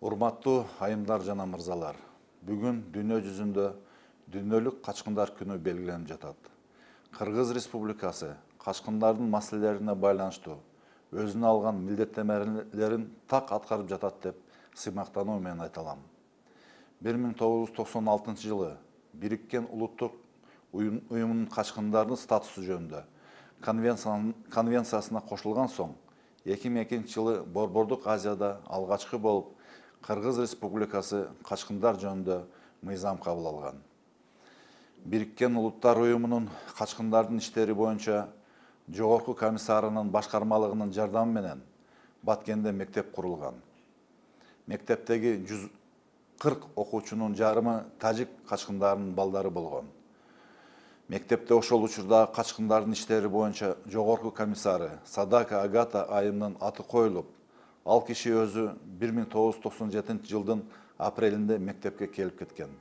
урматтуу айымдар жана мырзалар бүгүн дүйнө жүзүндө дүйнөлүк качкындар күнү белгиленип жатат кыргыз республикасы качкындардын маселелерине байланыштуу өзүнө алган милдеттемелерин так аткарып жатат деп сыймактануу менен айта алам бир миң тогуз жүз токсон алтынчы жылы бириккен улуттук уюмунун качкындардын статусу жөнүндө конвенциясына кошулган соң эки миң экинчи жылы борбордук азияда алгачкы болуп қырғыз республикасы қашқындар жөнді мыйзам қабыл алған біріккен ұлттар ұйымының қашқындардың іштері бойынша жоғарғы комиссарының башқармалығының жардамыменен баткенде мектеп құрылған мектептегі 140 оқушының жарымы тәжік қашқындарының балдары болған мектепте ошол учурда қашқындардың иштери бойынша жогорку комиссары садака агата айымдын аты коюлуп ал кеше өзі 1997 жылдын апрелінде мектепке келіп кеткен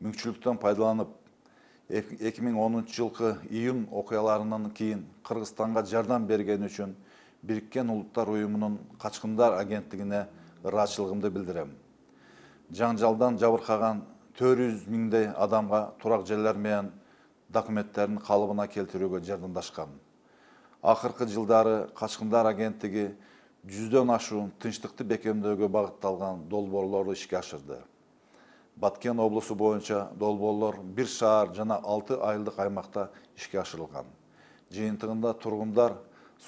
Мүмкүнчүлүктөн пайдаланып 2010 жылкы июн окуяларынан кейін Кыргызстанга жардам берген үшін біріккен ұлттар ұйымының качкындар агенттігіне ыраазычылыгымды билдирем. Жанжалдан жабырқаған 400 миңдей адамға тұрақ жерлер менен документтерін қалыбына келтирүүгө жардамдашкан. акыркы жылдары качкындар агенттиги жүздөн ашуун тынчтыкты бекемдөөгө багытталган долбоорлорду ишке ашырды баткен облусу боюнча долбоорлор бир шаар жана алты айылдык аймакта ишке ашырылган жыйынтыгында тургундар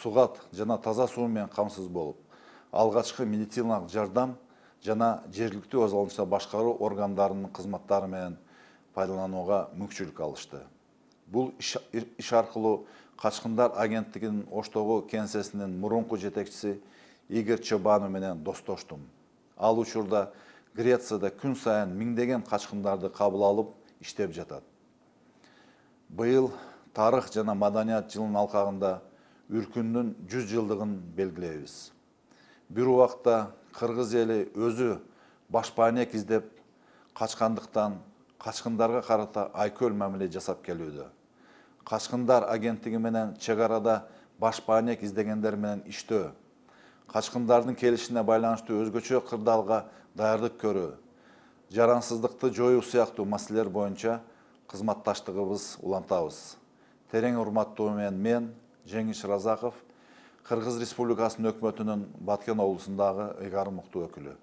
сугат жана таза суу менен камсыз болуп алгачкы медициналык жардам жана жергиликтүү өз алдынча башкаруу органдарынын кызматтары менен пайдаланууга мүмкүнчүлүк алышты бұл іш, аркылуу арқылы қашқындар агенттігінің оштогу кеңсесінің мұрынқы жетекшісі игорь чобану менен достоштум ал учурда грецияда күн сайын миңдеген качкындарды кабыл алып иштеп жатат быйыл тарых жана маданият жылынын алкагында үркүндүн жүз жылдыгын белгилейбиз бир убакта кыргыз эли өзү башпайнек издеп качкандыктан качкындарга карата айкөл мамиле жасап келүүдө Қашқындар агенттігі менен чыгарада башпаанек іздегендер менен иштөө качкындардын келишине байланыштуу өзгөчө кырдаалга даярдык көрүү жарансыздыкты жоюу сыяктуу маселелер боюнча кызматташтыгыбыз улантабыз терең урматтуу менен мен жеңиш Разақов кыргыз республикасынын өкмөтүнүн баткен облусундагы ыйгарым мыктуу өкүлү